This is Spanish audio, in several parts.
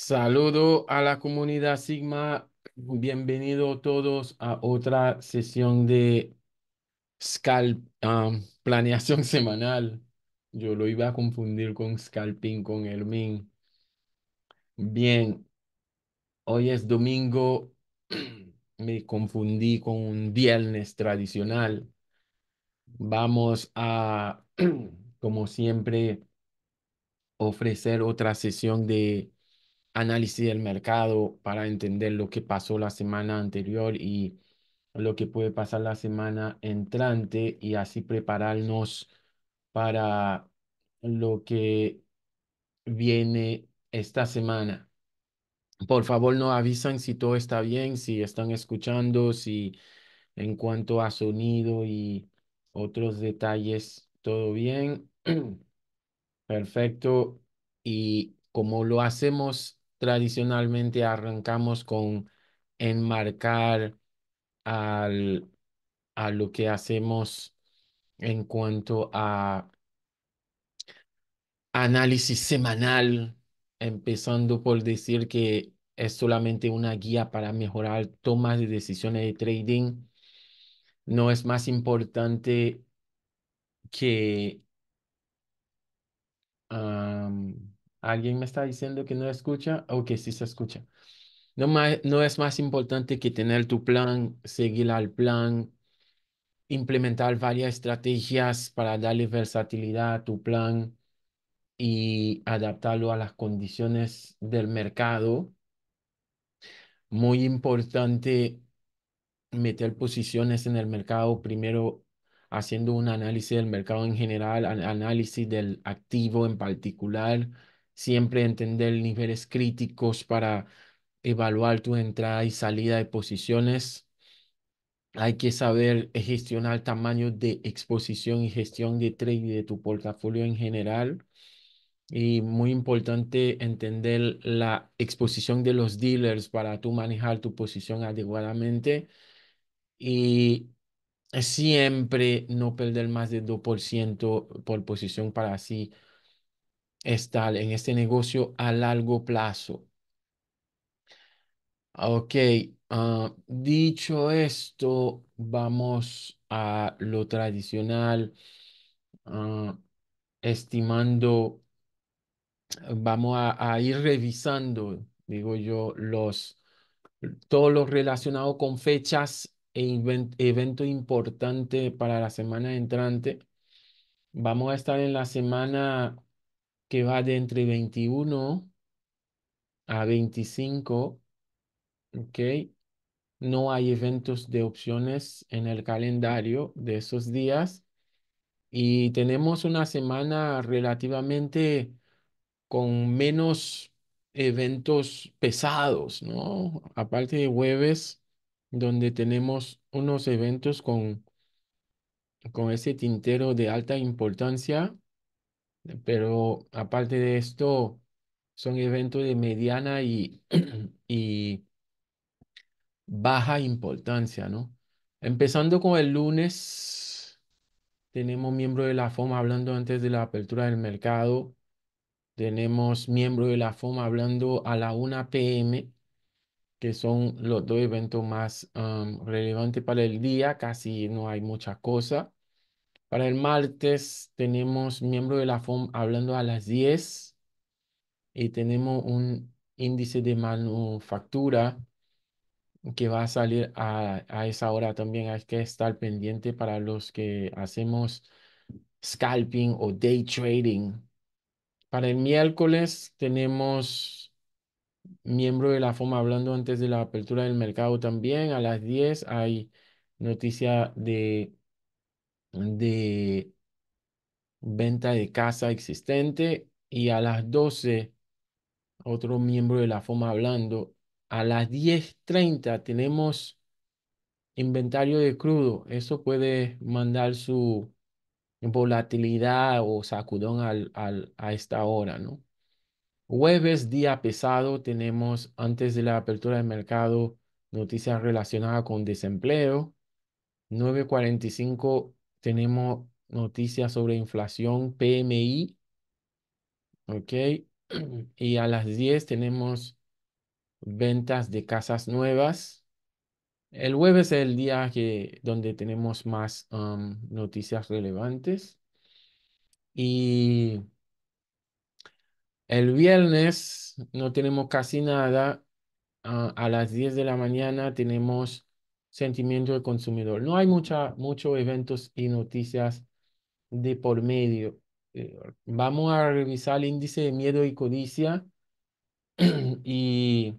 Saludo a la comunidad Sigma. Bienvenido todos a otra sesión de scalp, planeación semanal. Yo lo iba a confundir con scalping, con el min. Bien, hoy es domingo. Me confundí con un viernes tradicional. Vamos a, como siempre, ofrecer otra sesión de análisis del mercado para entender lo que pasó la semana anterior y lo que puede pasar la semana entrante y así prepararnos para lo que viene esta semana. Por favor, no avisan si todo está bien, si están escuchando, si en cuanto a sonido y otros detalles, todo bien. Perfecto. Y como lo hacemos tradicionalmente arrancamos con enmarcar al, a lo que hacemos en cuanto a análisis semanal, empezando por decir que es solamente una guía para mejorar tomas de decisiones de trading. No es más importante que Alguien me está diciendo que no escucha o que sí se escucha. No, más, no es más importante que tener tu plan, seguir al plan, implementar varias estrategias para darle versatilidad a tu plan y adaptarlo a las condiciones del mercado. Muy importante meter posiciones en el mercado, primero haciendo un análisis del mercado en general, análisis del activo en particular, siempre entender niveles críticos para evaluar tu entrada y salida de posiciones. Hay que saber gestionar tamaño de exposición y gestión de trade de tu portafolio en general. Y muy importante entender la exposición de los dealers para tú manejar tu posición adecuadamente. Y siempre no perder más de 2% por posición para así estar en este negocio a largo plazo. Ok, ah, dicho esto, vamos a lo tradicional, ah, estimando, vamos a, ir revisando, digo yo, los, todo lo relacionado con fechas e evento importante para la semana entrante. Vamos a estar en la semana que va de entre 21 a 25, ¿ok? No hay eventos de opciones en el calendario de esos días y tenemos una semana relativamente con menos eventos pesados, ¿no? Aparte de jueves, donde tenemos unos eventos con, con ese tintero de alta importancia, pero aparte de esto, son eventos de mediana y, y baja importancia, ¿no? Empezando con el lunes, tenemos miembro de la FOMA hablando antes de la apertura del mercado. Tenemos miembro de la FOMA hablando a la 1 p.m., que son los dos eventos más relevantes para el día. Casi no hay mucha cosa. Para el martes tenemos miembro de la FOM hablando a las 10 y tenemos un índice de manufactura que va a salir a, a esa hora también. Hay que estar pendiente para los que hacemos scalping o day trading. Para el miércoles tenemos miembro de la FOM hablando antes de la apertura del mercado también. A las 10 hay noticia de de venta de casa existente y a las 12 otro miembro de la FOMA hablando. A las 10.30 tenemos inventario de crudo. Eso puede mandar su volatilidad o sacudón al, al, a esta hora, ¿no? Jueves, día pesado, tenemos antes de la apertura del mercado noticias relacionadas con desempleo. 9.45 tenemos noticias sobre inflación PMI. Ok. Y a las 10 tenemos ventas de casas nuevas. El jueves es el día que, donde tenemos más um, noticias relevantes. Y el viernes no tenemos casi nada. Ah, a las 10 de la mañana tenemos sentimiento del consumidor. No hay mucha, muchos eventos y noticias de por medio. Eh, vamos a revisar el índice de miedo y codicia y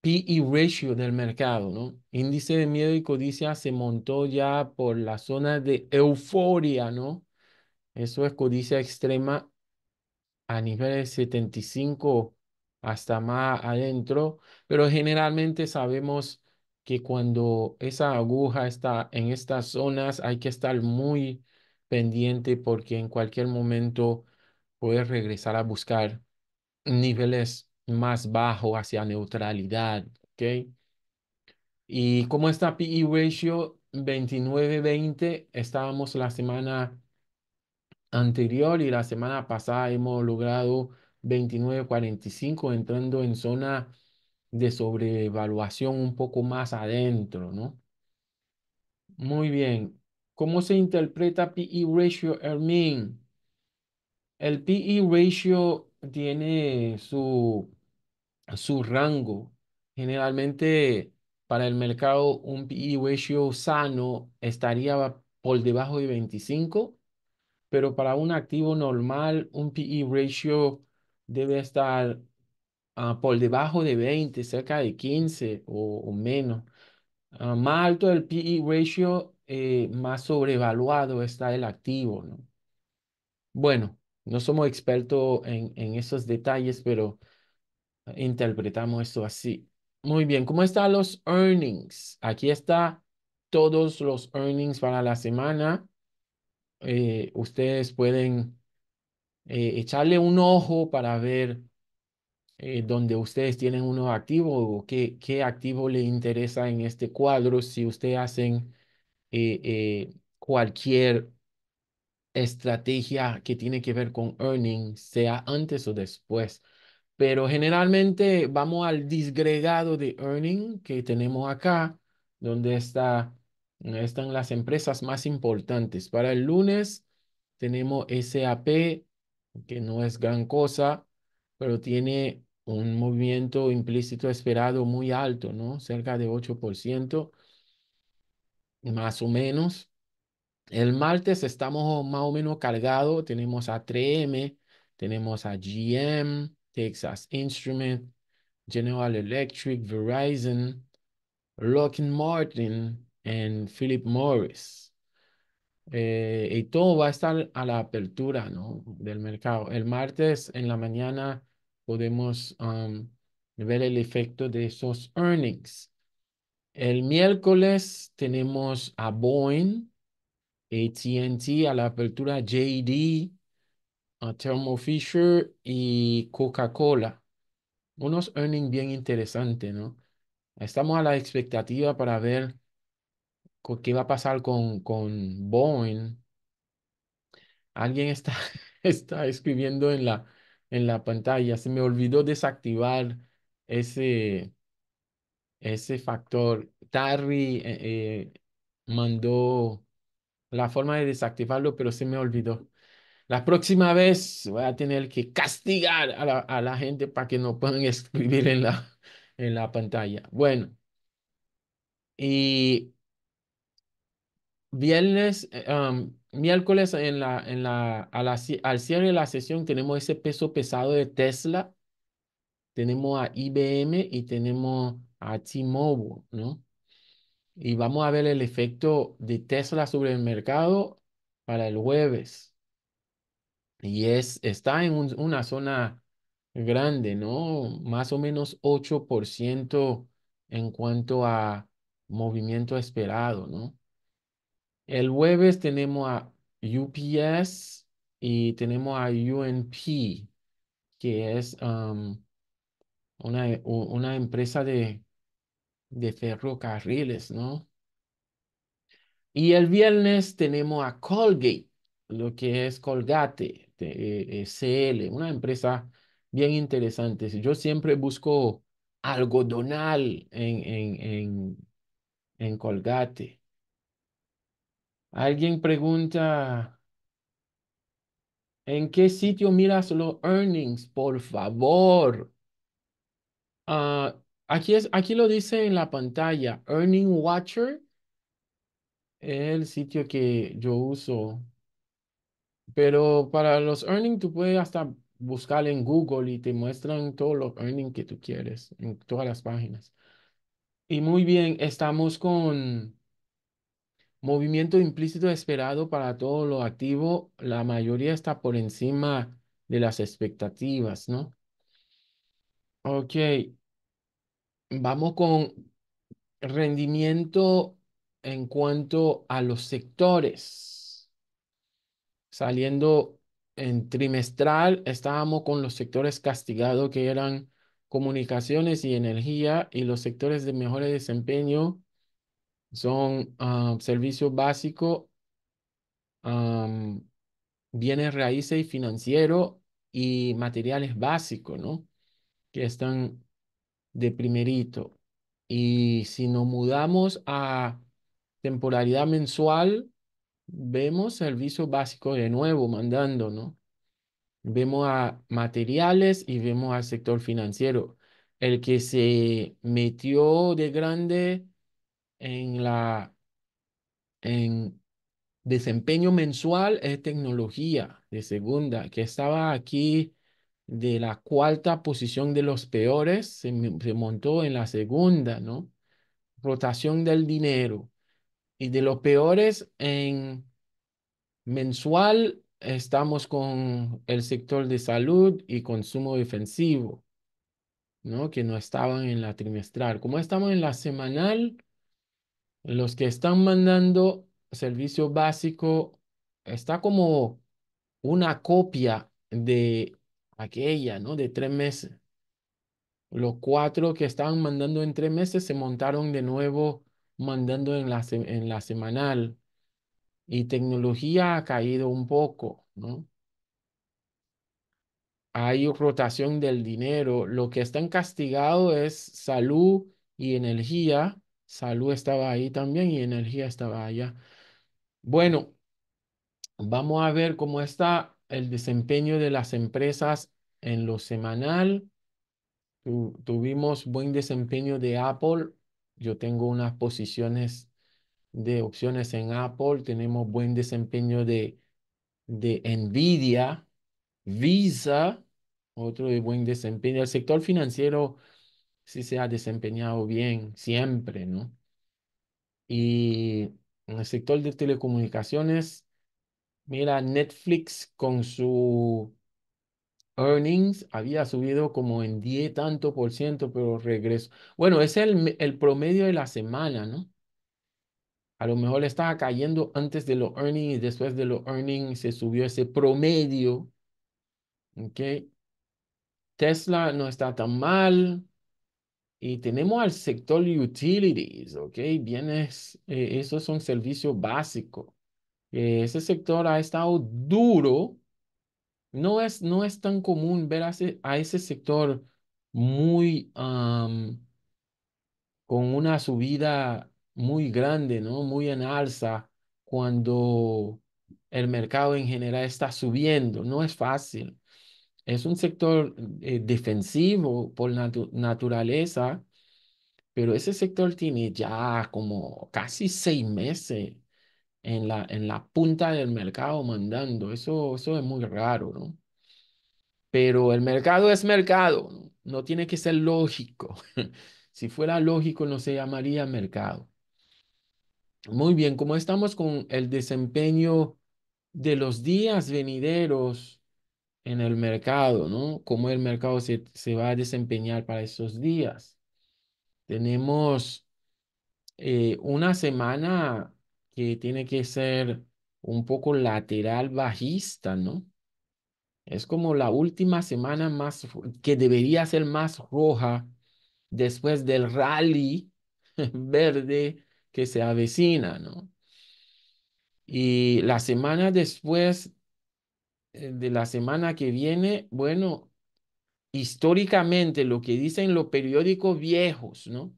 PE ratio del mercado, ¿no? Índice de miedo y codicia se montó ya por la zona de euforia, ¿no? Eso es codicia extrema a niveles 75 hasta más adentro, pero generalmente sabemos que cuando esa aguja está en estas zonas hay que estar muy pendiente porque en cualquier momento puede regresar a buscar niveles más bajos hacia neutralidad, ¿ok? Y como está PE ratio 29-20, estábamos la semana anterior y la semana pasada hemos logrado 29-45 entrando en zona de sobrevaluación un poco más adentro, ¿no? Muy bien. ¿Cómo se interpreta PE ratio, Hermin? El PE ratio tiene su, su rango. Generalmente para el mercado un PE ratio sano estaría por debajo de 25, pero para un activo normal un PE ratio debe estar Ah, por debajo de 20, cerca de 15 o, menos. Ah, más alto el PE ratio, eh, más sobrevaluado está el activo, ¿no? Bueno, no somos expertos en, en esos detalles, pero interpretamos esto así. Muy bien, ¿cómo están los earnings? Aquí está todos los earnings para la semana. Eh, ustedes pueden eh, echarle un ojo para ver eh, donde ustedes tienen uno activo o qué, qué activo le interesa en este cuadro si ustedes hacen eh, eh, cualquier estrategia que tiene que ver con earning, sea antes o después. Pero generalmente vamos al disgregado de earning que tenemos acá, donde está, están las empresas más importantes. Para el lunes tenemos SAP, que no es gran cosa, pero tiene un movimiento implícito esperado muy alto, ¿no? Cerca de 8%, más o menos. El martes estamos más o menos cargados. Tenemos a 3M, tenemos a GM, Texas Instrument, General Electric, Verizon, Lockheed Martin y Philip Morris. Eh, y todo va a estar a la apertura ¿no? del mercado. El martes en la mañana podemos um, ver el efecto de esos earnings. El miércoles tenemos a Boeing, AT&T, a la apertura JD, a Thermo Fisher y Coca-Cola. Unos earnings bien interesantes, ¿no? Estamos a la expectativa para ver qué va a pasar con, con Boeing. Alguien está, está escribiendo en la, en la pantalla. Se me olvidó desactivar ese, ese factor. Tarry eh, eh, mandó la forma de desactivarlo, pero se me olvidó. La próxima vez voy a tener que castigar a la, a la gente para que no puedan escribir en la, en la pantalla. Bueno. Y viernes, eh, miércoles en la, en la, al cierre de la sesión tenemos ese peso pesado de Tesla, tenemos a IBM y tenemos a T-Mobile, ¿no? Y vamos a ver el efecto de Tesla sobre el mercado para el jueves. Y es, está en una zona grande, ¿no? Más o menos 8% en cuanto a movimiento esperado, ¿no? El jueves tenemos a UPS y tenemos a UNP, que es e, una, empresa de, ferrocarriles, ¿no? Y el viernes tenemos a Colgate, lo que es Colgate, e, CL, una empresa bien interesante. Yo siempre busco algodonal en, en, en Colgate. Alguien pregunta, ¿en qué sitio miras los earnings? Por favor. Ah, aquí, es, aquí lo dice en la pantalla, Earning Watcher el sitio que yo uso. Pero para los earnings tú puedes hasta buscar en Google y te muestran todos los earnings que tú quieres en todas las páginas. Y muy bien, estamos con Movimiento implícito esperado para todo lo activo, la mayoría está por encima de las expectativas, ¿no? Ok, vamos con rendimiento en cuanto a los sectores. Saliendo en trimestral, estábamos con los sectores castigados que eran comunicaciones y energía y los sectores de mejor desempeño son ah, servicios básicos, bienes raíces y financieros y materiales básicos, ¿no? Que están de primerito. Y si nos mudamos a temporalidad mensual, vemos servicios básicos de nuevo mandando, ¿no? Vemos a materiales y vemos al sector financiero. El que se metió de grande en la en desempeño mensual es tecnología de segunda, que estaba aquí de la cuarta posición de los peores, se, montó en la segunda, ¿no? Rotación del dinero. Y de los peores en mensual estamos con el sector de salud y consumo defensivo, ¿no? Que no estaban en la trimestral. Como estamos en la semanal, los que están mandando servicio básico, está como una copia de aquella, ¿no? De tres meses. Los cuatro que estaban mandando en tres meses se montaron de nuevo mandando en la, en la semanal. Y tecnología ha caído un poco, ¿no? Hay rotación del dinero. Lo que están castigados es salud y energía Salud estaba ahí también y energía estaba allá. Bueno, vamos a ver cómo está el desempeño de las empresas en lo semanal. tuvimos buen desempeño de Apple. Yo tengo unas posiciones de opciones en Apple. Tenemos buen desempeño de, de Nvidia, Visa, otro de buen desempeño. El sector financiero si se ha desempeñado bien siempre, ¿no? Y en el sector de telecomunicaciones, mira, Netflix con su earnings había subido como en 10 tanto por ciento, pero regreso. Bueno, es el, el promedio de la semana, ¿no? A lo mejor estaba cayendo antes de los earnings y después de los earnings se subió ese promedio. okay Tesla no está tan mal. Y tenemos al sector utilities, ¿ok? Bienes, eh, eso esos son servicios básicos. Eh, ese sector ha estado duro. No es, no es tan común ver a ese, sector muy con una subida muy grande, ¿no? Muy en alza cuando el mercado en general está subiendo. No es fácil. Es un sector eh, defensivo por naturaleza, pero ese sector tiene ya como casi seis meses en la, en la punta del mercado mandando. Eso, eso es muy raro, ¿no? Pero el mercado es mercado, no, no tiene que ser lógico. si fuera lógico, no se llamaría mercado. Muy bien, como estamos con el desempeño de los días venideros, en el mercado, ¿no? Cómo el mercado se, va a desempeñar para estos días. Tenemos eh, una semana que tiene que ser un poco lateral bajista, ¿no? Es como la última semana más que debería ser más roja después del rally verde que se avecina, ¿no? Y la semana después eh, de la semana que viene, bueno, históricamente lo que dicen los periódicos viejos, ¿no?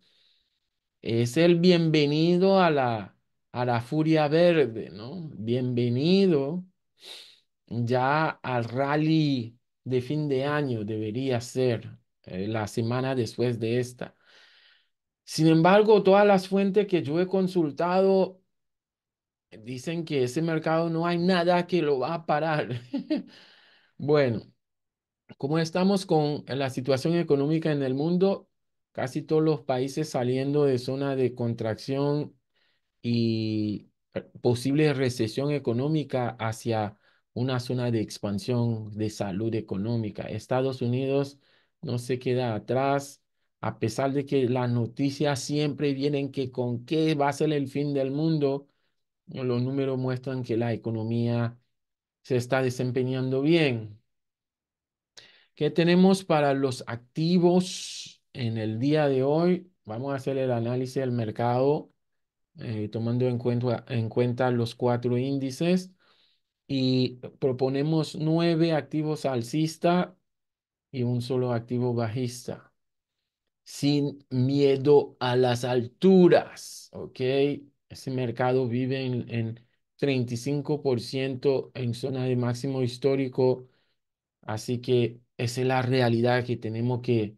Es el bienvenido a la, a la furia verde, ¿no? Bienvenido ya al rally de fin de año debería ser eh, la semana después de esta. Sin embargo, todas las fuentes que yo he consultado Dicen que ese mercado no hay nada que lo va a parar. bueno, como estamos con la situación económica en el mundo, casi todos los países saliendo de zona de contracción y eh, posible recesión económica hacia una zona de expansión de salud económica. Estados Unidos no se queda atrás, a pesar de que las noticias siempre vienen que con qué va a ser el fin del mundo, los números muestran que la economía se está desempeñando bien. ¿Qué tenemos para los activos en el día de hoy? Vamos a hacer el análisis del mercado eh, tomando en cuenta, en cuenta los cuatro índices y proponemos nueve activos alcista y un solo activo bajista. Sin miedo a las alturas, ¿ok? Ese mercado vive en, 35% en zona de máximo histórico. Así que esa es la realidad que tenemos que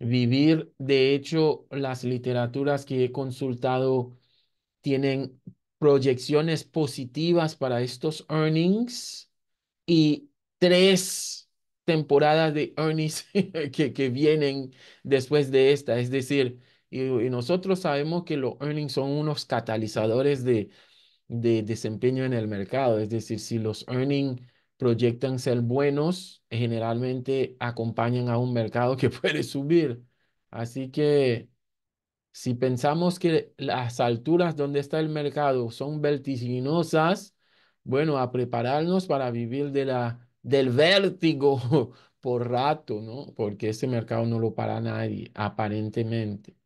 vivir. De hecho, las literaturas que he consultado tienen proyecciones positivas para estos earnings y tres temporadas de earnings que vienen después de esta. Es decir, y, nosotros sabemos que los earnings son unos catalizadores de, de desempeño en el mercado. Es decir, si los earnings proyectan ser buenos, generalmente acompañan a un mercado que puede subir. Así que si pensamos que las alturas donde está el mercado son vertiginosas, bueno, a prepararnos para vivir de la, del vértigo por rato, ¿no? Porque ese mercado no lo para nadie, aparentemente.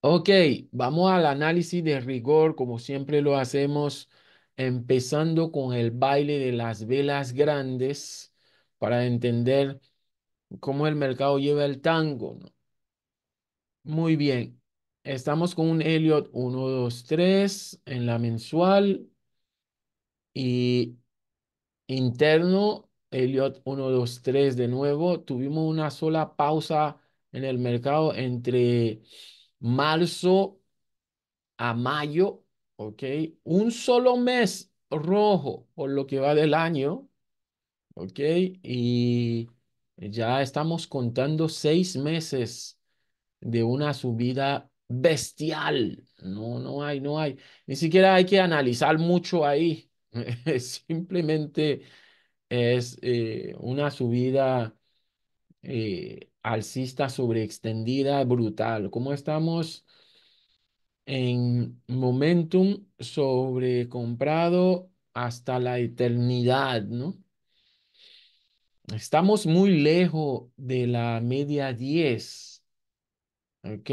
Ok, vamos al análisis de rigor, como siempre lo hacemos, empezando con el baile de las velas grandes para entender cómo el mercado lleva el tango. Muy bien, estamos con un Elliot 1, 2, 3 en la mensual y interno, Elliot 1, 2, 3 de nuevo. Tuvimos una sola pausa en el mercado entre marzo a mayo, ¿ok? Un solo mes rojo por lo que va del año, ¿ok? Y ya estamos contando seis meses de una subida bestial. No, no hay, no hay. Ni siquiera hay que analizar mucho ahí. Simplemente es eh, una subida eh, alcista sobreextendida brutal. ¿Cómo estamos en momentum sobrecomprado hasta la eternidad, ¿no? Estamos muy lejos de la media 10. ¿Ok?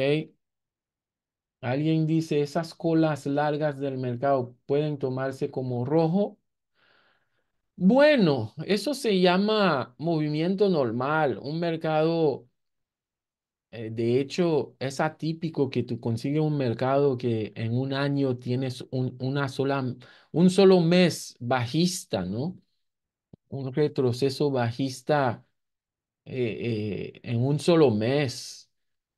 Alguien dice, esas colas largas del mercado pueden tomarse como rojo bueno, eso se llama movimiento normal, un mercado, eh, de hecho, es atípico que tú consigues un mercado que en un año tienes un, una sola, un solo mes bajista, ¿no? Un retroceso bajista eh, eh, en un solo mes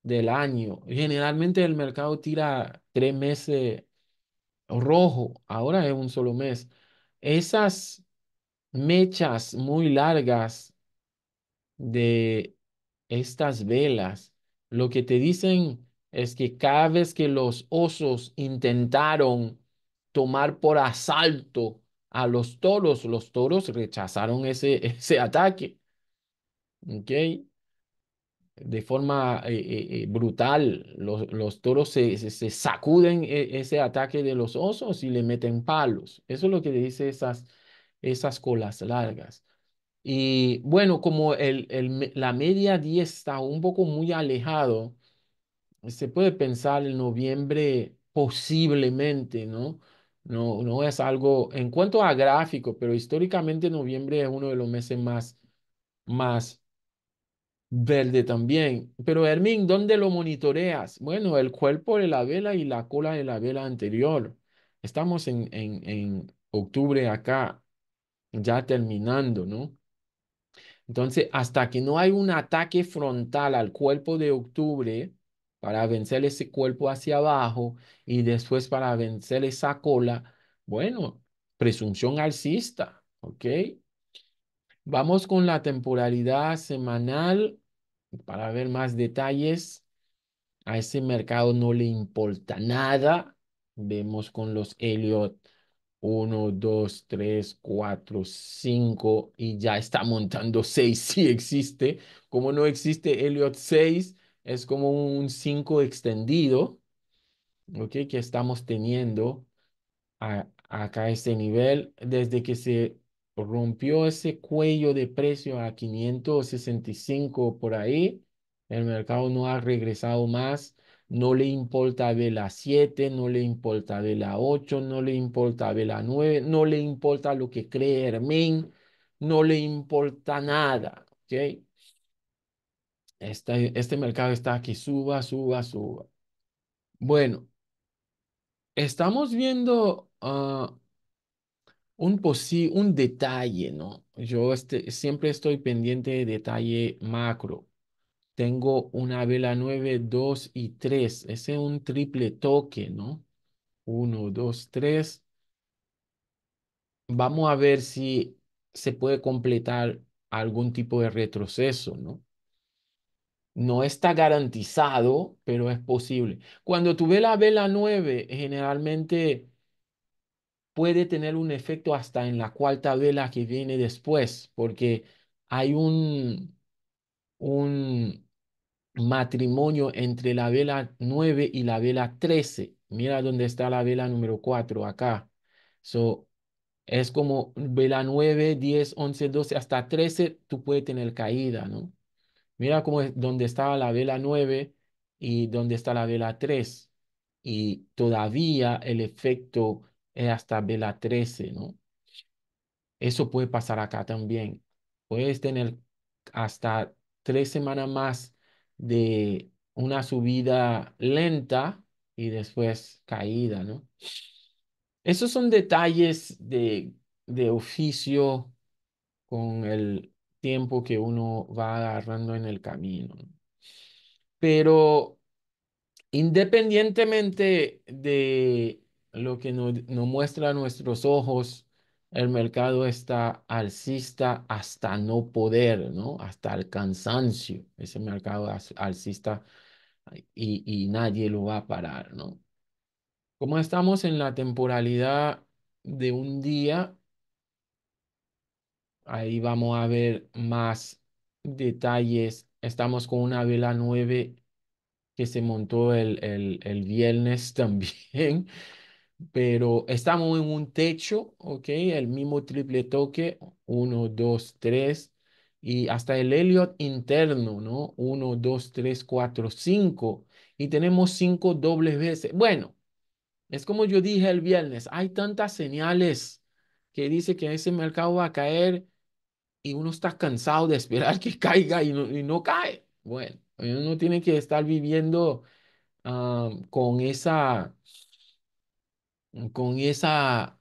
del año. Generalmente el mercado tira tres meses rojo, ahora es un solo mes. Esas mechas muy largas de estas velas, lo que te dicen es que cada vez que los osos intentaron tomar por asalto a los toros, los toros rechazaron ese, ese ataque. ¿Ok? De forma eh, eh, eh, brutal, los, los toros se, sacuden e, ese ataque de los osos y le meten palos. Eso es lo que te dice esas esas colas largas. Y bueno, como el, la media 10 está un poco muy alejado, se puede pensar en noviembre posiblemente, ¿no? No, no es algo, en cuanto a gráfico, pero históricamente noviembre es uno de los meses más, más verde también. Pero Hermín, ¿dónde lo monitoreas? Bueno, el cuerpo de la vela y la cola de la vela anterior. Estamos en, en, en octubre acá, ya terminando, ¿no? Entonces, hasta que no hay un ataque frontal al cuerpo de octubre para vencer ese cuerpo hacia abajo y después para vencer esa cola, bueno, presunción alcista, ¿ok? Vamos con la temporalidad semanal para ver más detalles. A ese mercado no le importa nada. Vemos con los Elliot uno dos tres cuatro cinco y ya está montando seis si existe. Como no existe Elliot 6, es como un 5 extendido Ok, que estamos teniendo acá este nivel desde que se rompió ese cuello de precio a 565 por ahí. El mercado no ha regresado más no le importa de la 7, no le importa de la 8, no le importa de la 9, no le importa lo que cree Hermín, no le importa nada. ¿okay? Este, este mercado está aquí, suba, suba, suba. Bueno, estamos viendo ah, un, un detalle, ¿no? Yo este, siempre estoy pendiente de detalle macro. Tengo una vela 9, 2 y 3. Ese es un triple toque, ¿no? Uno, dos, tres. Vamos a ver si se puede completar algún tipo de retroceso, ¿no? No está garantizado, pero es posible. Cuando tú ves la vela 9, generalmente puede tener un efecto hasta en la cuarta vela que viene después, porque hay un, un, matrimonio entre la vela 9 y la vela 13. Mira dónde está la vela número 4 acá. So, es como vela 9, 10, 11, 12, hasta 13, tú puedes tener caída, ¿no? Mira cómo es donde estaba la vela 9 y dónde está la vela 3. Y todavía el efecto es hasta vela 13, ¿no? Eso puede pasar acá también. Puedes tener hasta tres semanas más de una subida lenta y después caída, ¿no? Esos son detalles de, oficio con el tiempo que uno va agarrando en el camino. Pero independientemente de lo que nos, muestran muestra nuestros ojos, el mercado está alcista hasta no poder, ¿no? Hasta el cansancio. Ese mercado alcista y, y nadie lo va a parar, ¿no? Como estamos en la temporalidad de un día, ahí vamos a ver más detalles. Estamos con una vela 9 que se montó el, el, el viernes también pero estamos en un techo, ¿ok? El mismo triple toque, 1, 2, 3, y hasta el Elliot interno, ¿no? 1, 2, 3, 4, 5, y tenemos cinco dobles veces. Bueno, es como yo dije el viernes, hay tantas señales que dice que ese mercado va a caer y uno está cansado de esperar que caiga y no, cae. Bueno, uno tiene que estar viviendo ah, con esa con esa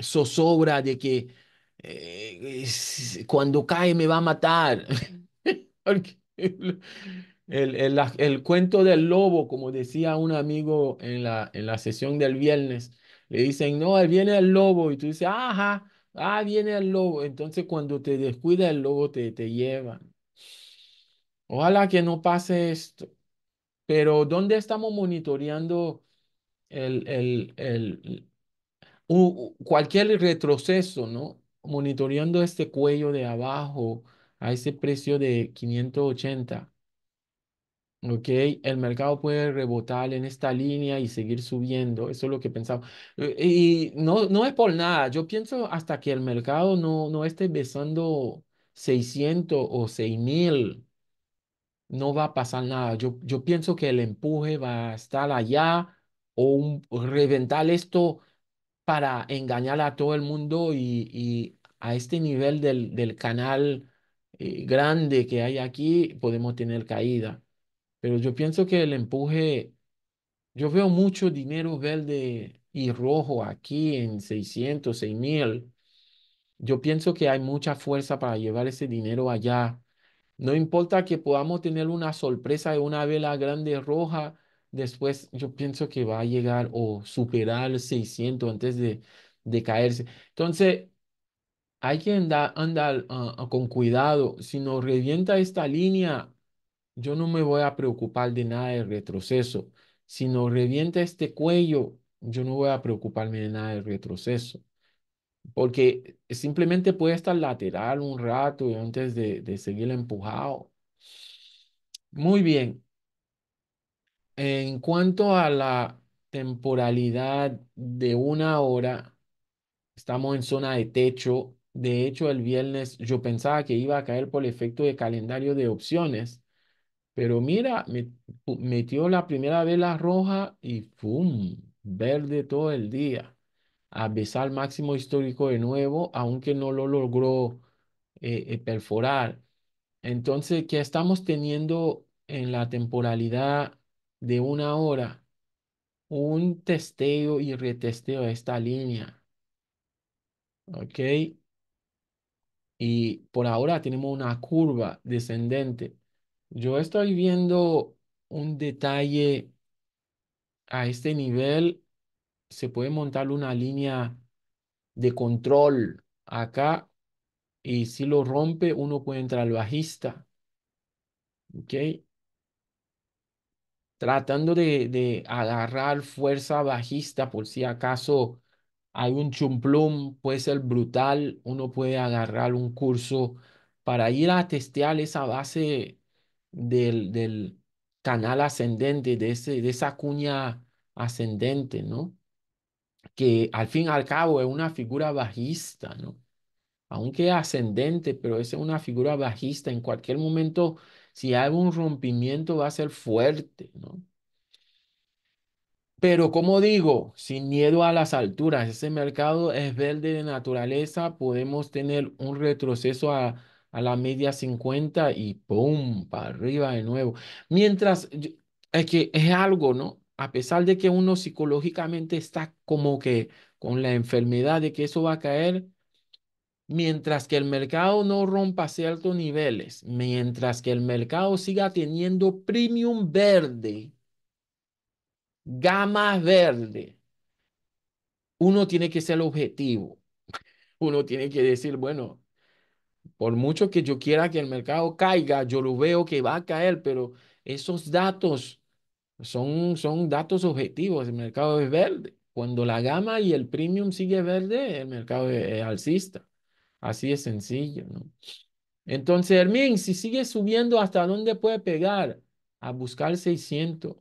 zozobra de que eh, cuando cae me va a matar. el, cuento del lobo, como decía un amigo en la, en la sesión del viernes, le dicen, no, viene el lobo, y tú dices, ajá, ah, viene el lobo. Entonces cuando te descuida el lobo te, te lleva. Ojalá que no pase esto. Pero ¿dónde estamos monitoreando el, el, el cualquier retroceso, ¿no? Monitoreando este cuello de abajo a ese precio de 580. ¿Ok? El mercado puede rebotar en esta línea y seguir subiendo. Eso es lo que pensaba. Eh, y no, no es por nada. Yo pienso hasta que el mercado no, no esté besando 600 o 6000, no va a pasar nada. Yo, yo pienso que el empuje va a estar allá o reventar esto para engañar a todo el mundo y, a este nivel del, canal eh, grande que hay aquí podemos tener caída. Pero yo pienso que el empuje, yo veo mucho dinero verde y rojo aquí en 600, 6000. Yo pienso que hay mucha fuerza para llevar ese dinero allá. No importa que podamos tener una sorpresa de una vela grande roja después yo pienso que va a llegar o superar los 600 antes de, de caerse. Entonces, hay que andar, ah, ah, con cuidado. Si no revienta esta línea, yo no me voy a preocupar de nada de retroceso. Si no revienta este cuello, yo no voy a preocuparme de nada de retroceso. Porque simplemente puede estar lateral un rato antes de, de seguir empujado. Muy bien. En cuanto a la temporalidad de una hora, estamos en zona de techo. De hecho, el viernes yo pensaba que iba a caer por el efecto de calendario de opciones, pero mira, metió la primera vela roja y ¡pum! Verde todo el día. A besar máximo histórico de nuevo, aunque no lo logró eh, eh, perforar. Entonces, ¿qué estamos teniendo en la temporalidad? de una hora, un testeo y retesteo de esta línea. ¿Ok? Y por ahora tenemos una curva descendente. Yo estoy viendo un detalle a este nivel. Se puede montar una línea de control acá. Y si lo rompe, uno puede entrar al bajista. ¿Ok? tratando de, de agarrar fuerza bajista por si acaso hay un chumplum, puede ser brutal, uno puede agarrar un curso para ir a testear esa base del, del canal ascendente, de, ese, de esa cuña ascendente, ¿no? Que al fin y al cabo es una figura bajista, ¿no? Aunque ascendente, pero es una figura bajista. En cualquier momento si hay un rompimiento va a ser fuerte, ¿no? Pero como digo, sin miedo a las alturas, ese mercado es verde de naturaleza, podemos tener un retroceso a, a la media 50 y ¡pum! para arriba de nuevo. Mientras, es que es algo, ¿no? A pesar de que uno psicológicamente está como que con la enfermedad de que eso va a caer, mientras que el mercado no rompa ciertos niveles, mientras que el mercado siga teniendo premium verde, gama verde, uno tiene que ser objetivo. Uno tiene que decir, bueno, por mucho que yo quiera que el mercado caiga, yo lo veo que va a caer, pero esos datos son, son datos objetivos. El mercado es verde. Cuando la gama y el premium sigue verde, el mercado es alcista. Así de sencillo, ¿no? Entonces, Hermín, si sigue subiendo, ¿hasta dónde puede pegar? A buscar 600.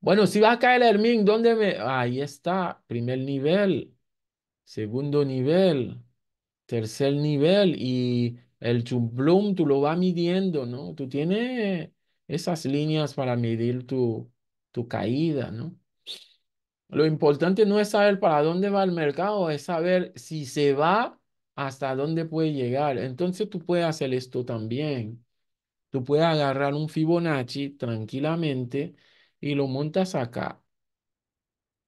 Bueno, si va a caer Hermín, ¿dónde me...? Ahí está, primer nivel, segundo nivel, tercer nivel y el chumplum tú lo vas midiendo, ¿no? Tú tienes esas líneas para medir tu, tu caída, ¿no? Lo importante no es saber para dónde va el mercado, es saber si se va hasta dónde puede llegar. Entonces tú puedes hacer esto también. Tú puedes agarrar un Fibonacci tranquilamente y lo montas acá.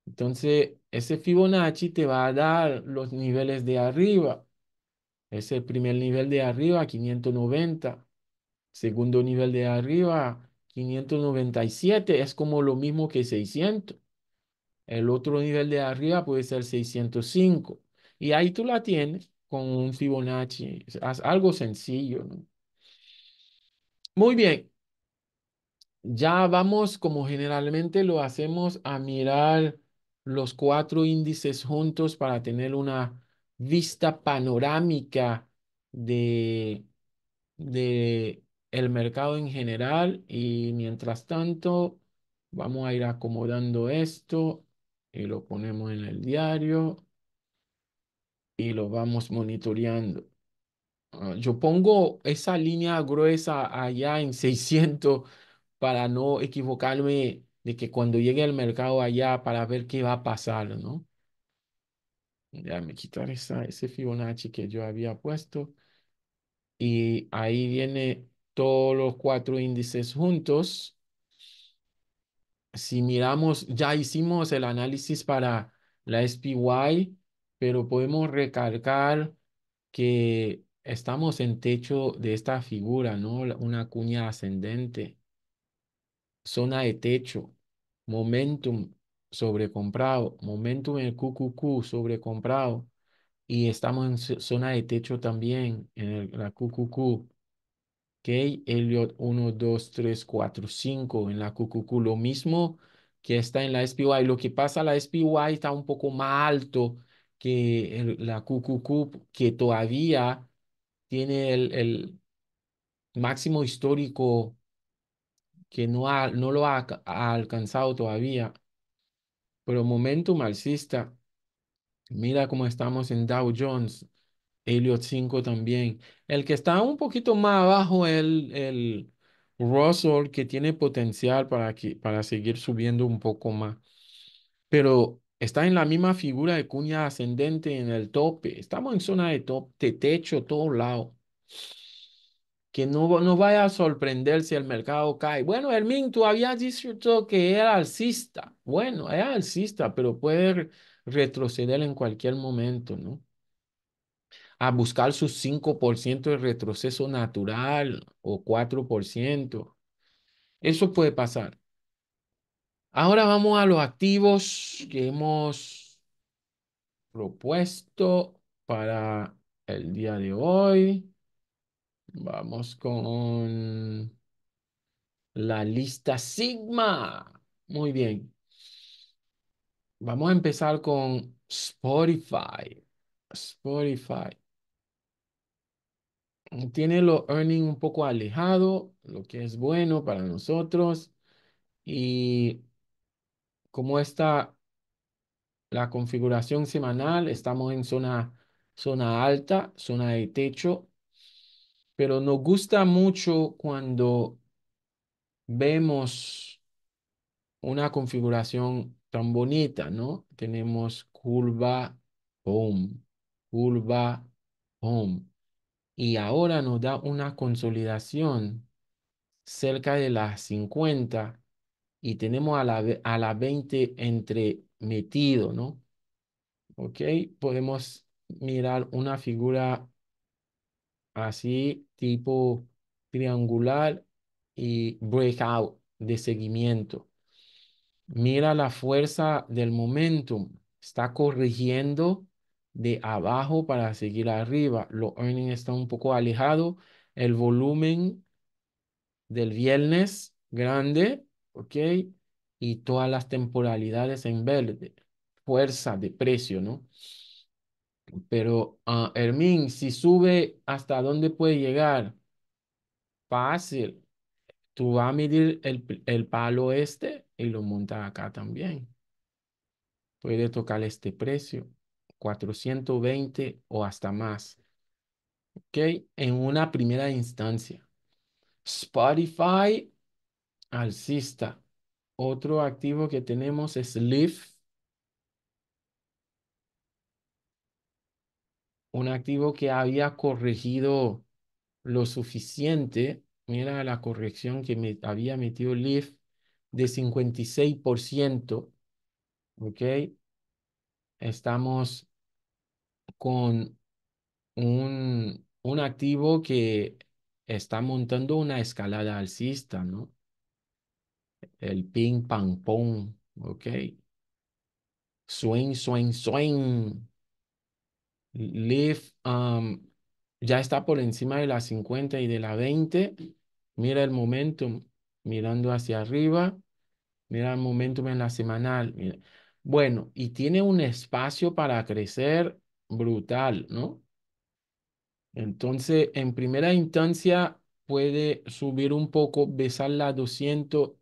Entonces, ese Fibonacci te va a dar los niveles de arriba. Es el primer nivel de arriba, 590. Segundo nivel de arriba, 597. Es como lo mismo que 600. El otro nivel de arriba puede ser 605. Y ahí tú la tienes con un Fibonacci, algo sencillo, Muy bien. Ya vamos como generalmente lo hacemos a mirar los cuatro índices juntos para tener una vista panorámica de, de el mercado en general y mientras tanto vamos a ir acomodando esto y lo ponemos en el diario y lo vamos monitoreando. Ah, yo pongo esa línea gruesa allá en 600 para no equivocarme de que cuando llegue al mercado allá para ver qué va a pasar, ¿no? Déjame quitar esa, ese Fibonacci que yo había puesto. Y ahí viene todos los cuatro índices juntos. Si miramos, ya hicimos el análisis para la SPY pero podemos recalcar que estamos en techo de esta figura, ¿no? Una cuña ascendente, zona de techo, momentum sobrecomprado, momentum en el QQQ sobrecomprado y estamos en zona de techo también en el, la QQQ. Ok, Elliot 1, 2, 3, 4, 5 en la QQQ. Lo mismo que está en la SPY. Lo que pasa, la SPY está un poco más alto que la QQQ, que todavía tiene el, el, máximo histórico que no, ha, no lo ha, alcanzado todavía. Pero momento marxista, mira cómo estamos en Dow Jones, Elliot 5 también. El que está un poquito más abajo el, el Russell, que tiene potencial para, para seguir subiendo un poco más. Pero Está en la misma figura de cuña ascendente en el tope. Estamos en zona de top de techo, todo lado. Que no, no vaya a sorprender si el mercado cae. Bueno, Hermín, tú habías dicho que era alcista. Bueno, era alcista, pero puede retroceder en cualquier momento, ¿no? A buscar su 5% de retroceso natural o 4%. Eso puede pasar. Ahora vamos a los activos que hemos propuesto para el día de hoy. Vamos con la lista Sigma. Muy bien. Vamos a empezar con Spotify. Spotify. Tiene los earnings un poco alejado, lo que es bueno para nosotros. Y como está la configuración semanal. Estamos en zona, zona alta, zona de techo, pero nos gusta mucho cuando vemos una configuración tan bonita, ¿no? Tenemos curva, home, curva, home. Y ahora nos da una consolidación cerca de las 50 y tenemos a la, a la 20 entre metido, ¿no? ¿Ok? Podemos mirar una figura así, tipo triangular y breakout de seguimiento. Mira la fuerza del momentum. Está corrigiendo de abajo para seguir arriba. Lo earnings está un poco alejado. El volumen del viernes grande ¿ok? Y todas las temporalidades en verde, fuerza de precio, ¿no? Pero, ah, Hermín, si sube, ¿hasta dónde puede llegar? Fácil. Tú vas a medir el, el palo este y lo montas acá también. Puede tocar este precio, 420 o hasta más. ¿Ok? En una primera instancia. Spotify alcista. Otro activo que tenemos es LIF. Un activo que había corregido lo suficiente. Mira la corrección que me había metido LIF de 56%. ¿Ok? Estamos con un, un activo que está montando una escalada alcista, ¿no? El ping, pam, pong Ok. Swing, swing, swing. Live. Um, ya está por encima de la 50 y de la 20. Mira el momentum. Mirando hacia arriba. Mira el momentum en la semanal. Bueno, y tiene un espacio para crecer brutal, ¿no? Entonces, en primera instancia, puede subir un poco, besar la 200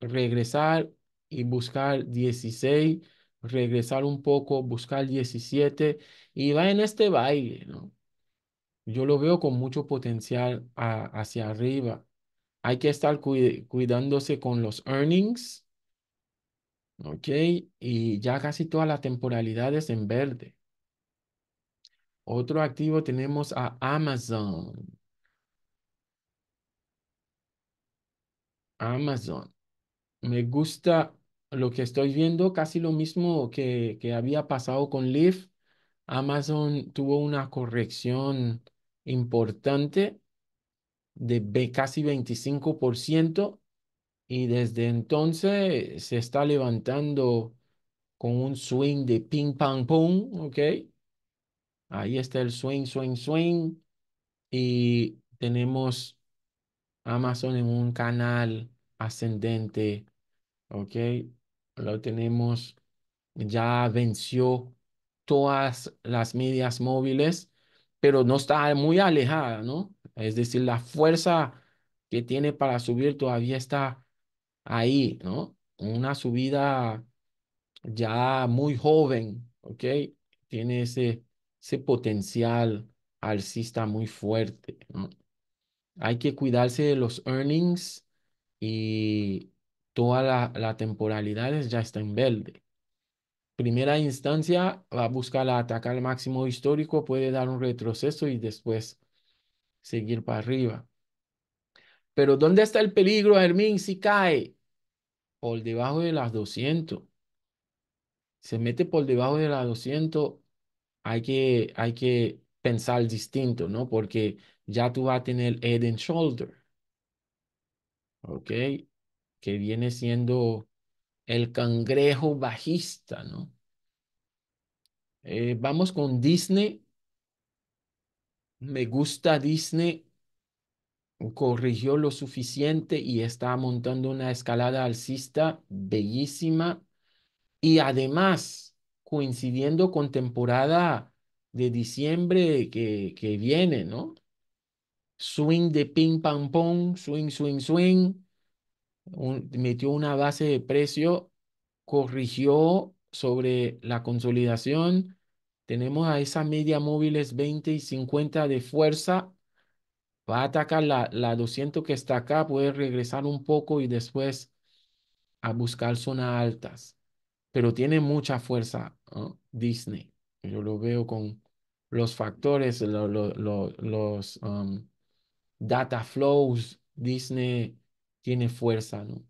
regresar y buscar 16, regresar un poco, buscar 17 y va en este baile, ¿no? Yo lo veo con mucho potencial hacia arriba. Hay que estar cuidándose con los earnings, ¿ok? Y ya casi todas las temporalidades en verde. Otro activo tenemos a Amazon. Amazon. Me gusta lo que estoy viendo, casi lo mismo que, que había pasado con Lyft. Amazon tuvo una corrección importante de casi 25% y desde entonces se está levantando con un swing de ping, pong, pong, ¿ok? Ahí está el swing, swing, swing. Y tenemos Amazon en un canal ascendente Ok, lo tenemos. Ya venció todas las medias móviles, pero no está muy alejada, ¿no? Es decir, la fuerza que tiene para subir todavía está ahí, ¿no? Una subida ya muy joven, ¿ok? Tiene ese, ese potencial alcista muy fuerte, ¿no? Hay que cuidarse de los earnings y toda la, temporalidad ya está en verde. Primera instancia va a buscar atacar el máximo histórico, puede dar un retroceso y después seguir para arriba. Pero ¿dónde está el peligro, Hermín, si cae? Por debajo de las 200. Se mete por debajo de las 200, hay que, hay que pensar distinto, ¿no? Porque ya tú vas a tener head and shoulder. ¿Ok? que viene siendo el cangrejo bajista, ¿no? Eh, vamos con Disney. Me gusta Disney. Corrigió lo suficiente y está montando una escalada alcista bellísima. Y además, coincidiendo con temporada de diciembre que, que viene, ¿no? Swing de ping pong pong, swing, swing, swing un, metió una base de precio, corrigió sobre la consolidación. Tenemos a esa media móviles 20 y 50 de fuerza. Va a atacar la, la 200 que está acá, puede regresar un poco y después a buscar zonas altas. Pero tiene mucha fuerza Disney. Yo lo veo con los factores, los um, data flows. Disney tiene fuerza, ¿no?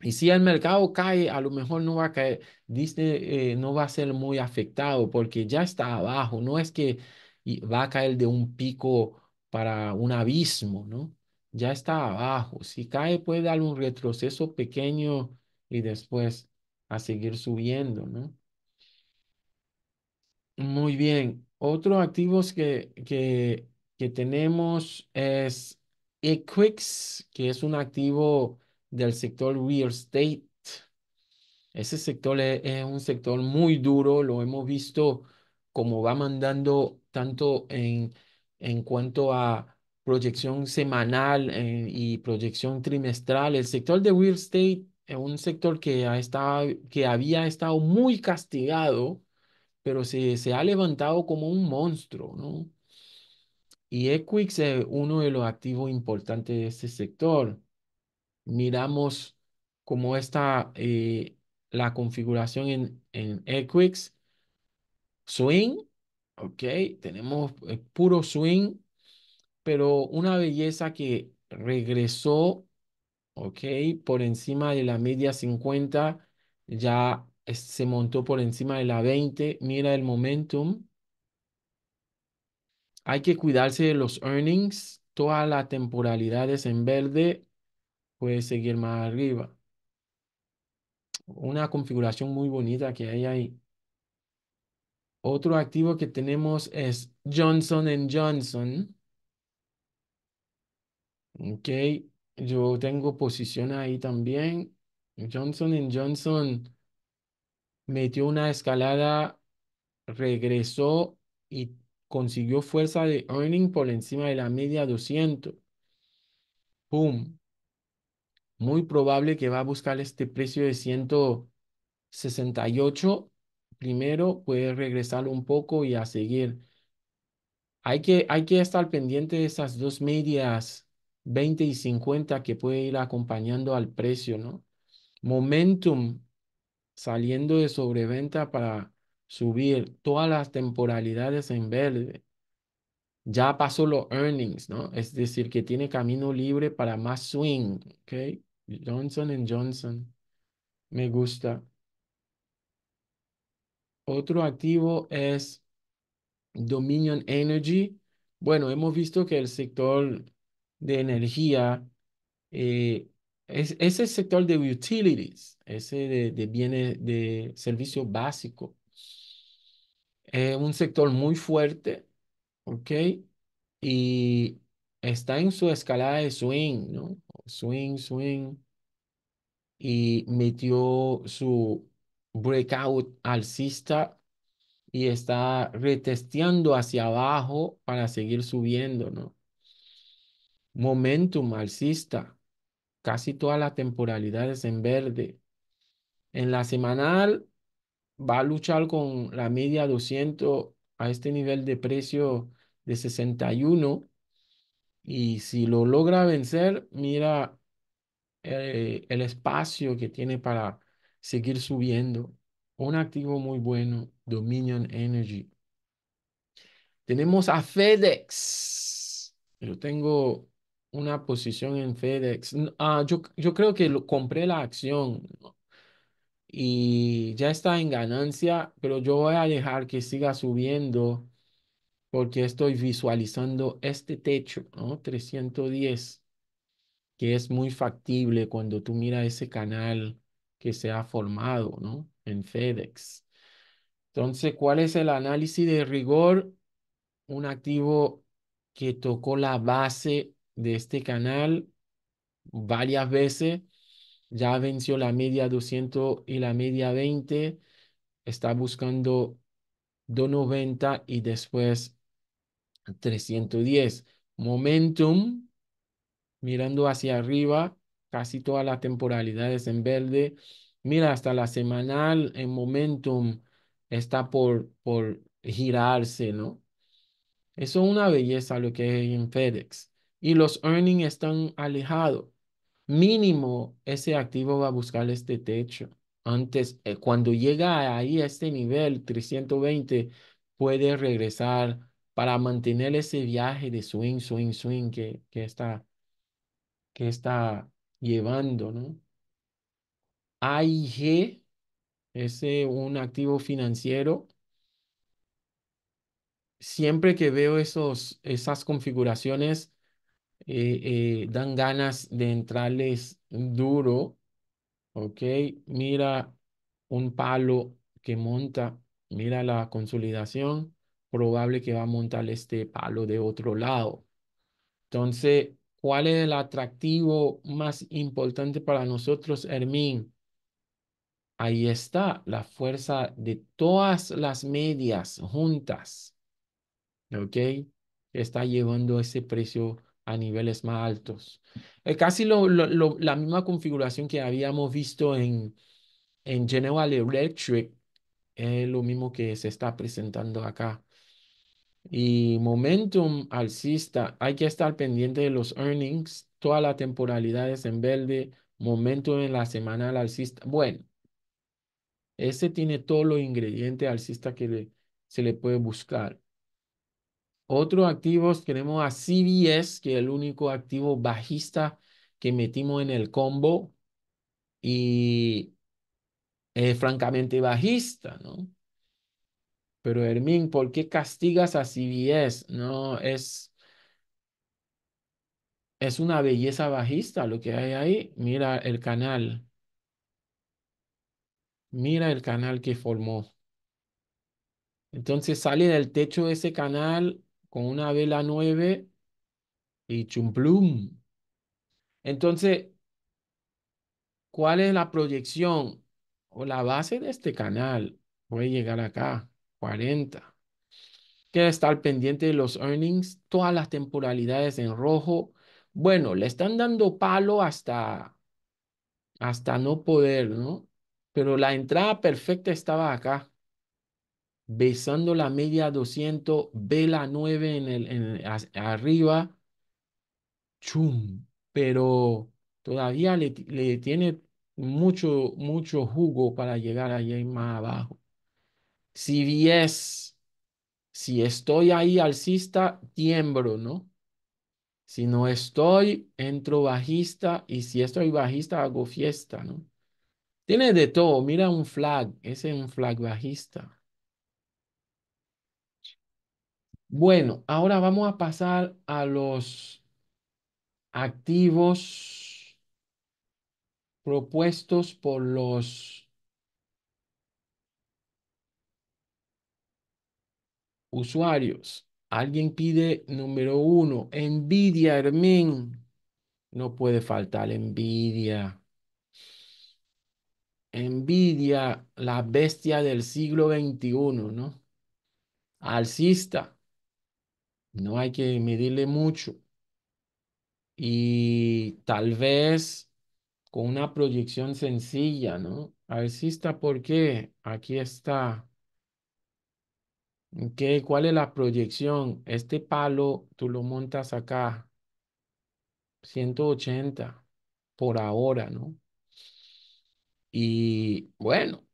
Y si el mercado cae, a lo mejor no va a caer, Dice, eh, no va a ser muy afectado porque ya está abajo, no es que va a caer de un pico para un abismo, ¿no? Ya está abajo, si cae puede dar un retroceso pequeño y después a seguir subiendo, ¿no? Muy bien, otros activos que, que, que tenemos es Equix, que es un activo del sector real estate. Ese sector e, es, un sector muy duro, lo hemos visto como va mandando tanto en, en cuanto a proyección semanal eh, y proyección trimestral. El sector de real estate es un sector que, ha estado, que había estado muy castigado, pero se, se ha levantado como un monstruo, ¿no? Y Equix es uno de los activos importantes de este sector. Miramos cómo está eh, la configuración en, en Equix. Swing, ok, tenemos eh, puro swing, pero una belleza que regresó, ok, por encima de la media 50, ya se montó por encima de la 20. Mira el momentum hay que cuidarse de los earnings. la temporalidad es en verde puede seguir más arriba. Una configuración muy bonita que hay ahí. Otro activo que tenemos es Johnson Johnson. Ok, yo tengo posición ahí también. Johnson Johnson metió una escalada, regresó y consiguió fuerza de earning por encima de la media 200. ¡Pum! Muy probable que va a buscar este precio de 168. Primero puede regresar un poco y a seguir. Hay que, hay que estar pendiente de esas dos medias 20 y 50 que puede ir acompañando al precio, ¿no? Momentum saliendo de sobreventa para subir todas las temporalidades en verde. Ya pasó los earnings, ¿no? Es decir, que tiene camino libre para más swing, ¿ok? Johnson Johnson. Me gusta. Otro activo es Dominion Energy. Bueno, hemos visto que el sector de energía eh, es, el sector de utilities, ese de, de bienes de servicio básico. Eh, un sector muy fuerte, ¿ok? Y está en su escalada de swing, ¿no? Swing, swing. Y metió su breakout alcista y está retesteando hacia abajo para seguir subiendo, ¿no? Momentum alcista. Casi todas las temporalidades en verde. En la semanal va a luchar con la media 200 a este nivel de precio de 61. Y si lo logra vencer, mira eh, el espacio que tiene para seguir subiendo. Un activo muy bueno, Dominion Energy. Tenemos a FedEx. Yo tengo una posición en FedEx. Ah, yo, yo creo que lo, compré la acción y ya está en ganancia, pero yo voy a dejar que siga subiendo porque estoy visualizando este techo, ¿no? 310, que es muy factible cuando tú miras ese canal que se ha formado, ¿no? En FedEx. Entonces, ¿cuál es el análisis de rigor? Un activo que tocó la base de este canal varias veces ya venció la media 200 y la media 20. Está buscando 290 y después 310. Momentum, mirando hacia arriba, casi todas las temporalidades en verde. Mira, hasta la semanal en momentum está por, por girarse, ¿no? Eso es una belleza lo que hay en FedEx. Y los earnings están alejados mínimo ese activo va a buscar este techo. Antes, eh, cuando llega ahí a este nivel 320, puede regresar para mantener ese viaje de swing, swing, swing que, que, está, que está llevando, ¿no? AIG es eh, un activo financiero. Siempre que veo esos, esas configuraciones, eh, eh, dan ganas de entrarles duro, ¿ok? Mira un palo que monta, mira la consolidación, probable que va a montar este palo de otro lado. Entonces, ¿cuál es el atractivo más importante para nosotros, Hermín? Ahí está la fuerza de todas las medias juntas, ¿ok? Está llevando ese precio a niveles más altos. Eh, casi la misma configuración que habíamos visto en, en General Electric, es lo mismo que se está presentando acá. Y momentum alcista, hay que estar pendiente de los earnings, todas las temporalidades en verde, momentum en la semana alcista. Bueno, ese tiene todos los ingredientes alcista que le, se le puede buscar. Otro activos, tenemos a CBS, que es el único activo bajista que metimos en el combo y es francamente bajista, ¿no? Pero Hermín, ¿por qué castigas a CBS? No, es, es una belleza bajista lo que hay ahí. Mira el canal. Mira el canal que formó. Entonces sale del techo de ese canal con una vela 9 y chumplum. Entonces, ¿cuál es la proyección o la base de este canal? Voy a llegar acá, 40. Quiere estar pendiente de los earnings, todas las temporalidades en rojo. Bueno, le están dando palo hasta, hasta no poder, ¿no? Pero la entrada perfecta estaba acá besando la media 200, la 9 en el, en, arriba, chum, pero todavía le, tiene mucho, mucho jugo para llegar y más abajo. Si es si estoy ahí alcista, tiembro, ¿no? Si no estoy, entro bajista y si estoy bajista, hago fiesta, ¿no? Tiene de todo, mira un flag, ese es un flag bajista. Bueno, ahora vamos a pasar a los activos propuestos por los usuarios. Alguien pide número uno, envidia, Hermín. No puede faltar envidia. Envidia, la bestia del siglo XXI, ¿no? Alcista. No hay que medirle mucho. Y tal vez con una proyección sencilla, ¿no? Alcista, ¿por qué? Aquí está. qué ¿Cuál es la proyección? Este palo, tú lo montas acá. 180 por ahora, ¿no? Y bueno,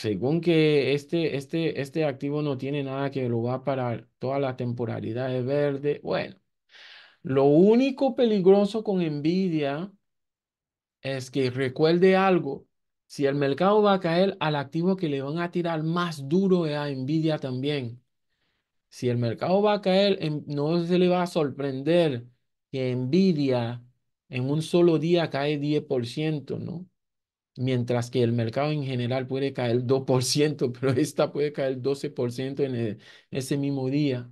según que este, este, este activo no tiene nada que lo va a parar, toda la temporalidad es verde. Bueno, lo único peligroso con Nvidia es que recuerde algo, si el mercado va a caer al activo que le van a tirar más duro es a Nvidia también. Si el mercado va a caer, no se le va a sorprender que Nvidia en un solo día cae 10%, ¿no? mientras que el mercado en general puede caer 2%, pero esta puede caer 12% en e, ese mismo día.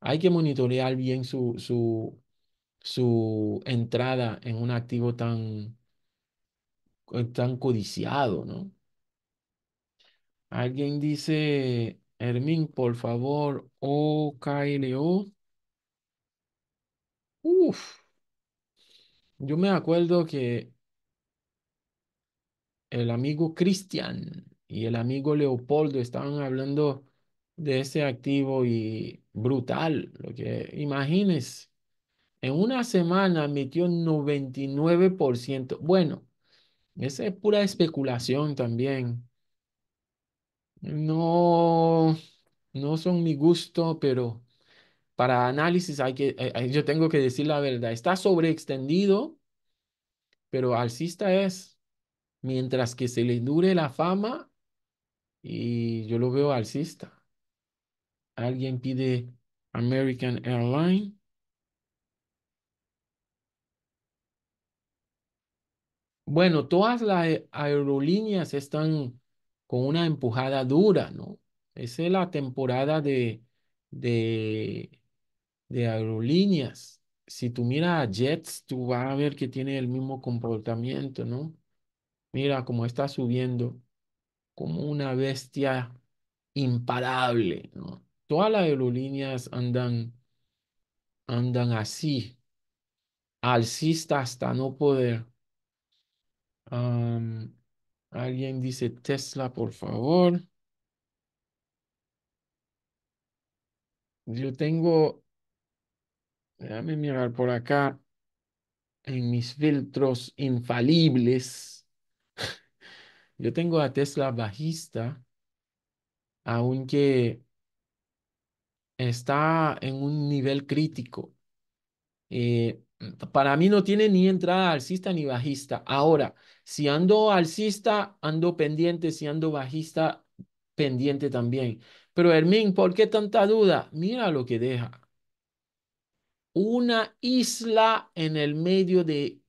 Hay que monitorear bien su, su, su entrada en un activo tan, eh, tan codiciado, ¿no? Alguien dice, Hermín, por favor, OKLO. Uf. Yo me acuerdo que el amigo Cristian y el amigo Leopoldo estaban hablando de ese activo y brutal, lo que imagines En una semana metió 99%. Bueno, esa es pura especulación también. No, no son mi gusto, pero para análisis hay que, eh, eh, yo tengo que decir la verdad. Está sobreextendido, pero alcista es mientras que se le dure la fama, y yo lo veo alcista. Alguien pide American Airlines. Bueno, todas las aerolíneas están con una empujada dura, ¿no? Esa es la temporada de, de, de aerolíneas. Si tú miras a Jets, tú vas a ver que tiene el mismo comportamiento, ¿no? Mira cómo está subiendo como una bestia imparable, Todas las aerolíneas andan, andan así, alcista hasta no poder. alguien dice Tesla, por favor. Yo tengo, déjame mirar por acá en mis filtros infalibles. Yo tengo a Tesla bajista, aunque está en un nivel crítico. Eh, para mí no tiene ni entrada alcista ni bajista. Ahora, si ando alcista, ando pendiente, si ando bajista, pendiente también. Pero Hermín, ¿por qué tanta duda? Mira lo que deja. Una isla en el medio de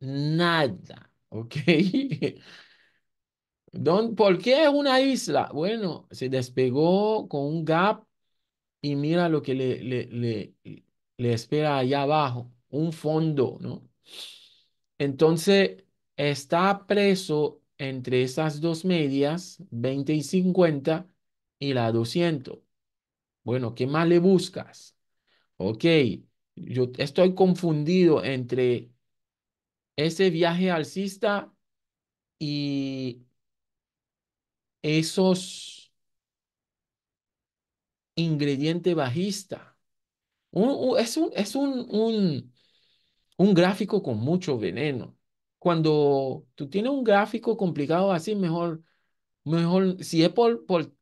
nada, ¿ok? Don, ¿Por qué es una isla? Bueno, se despegó con un gap y mira lo que le, le, le, le espera allá abajo, un fondo, ¿no? Entonces, está preso entre esas dos medias, 20 y 50, y la 200. Bueno, ¿qué más le buscas? Ok, yo estoy confundido entre ese viaje alcista y esos ingredientes bajistas. es un, es un, un, gráfico con mucho veneno. Cuando tú tienes un gráfico complicado así, mejor, mejor si es por, eh,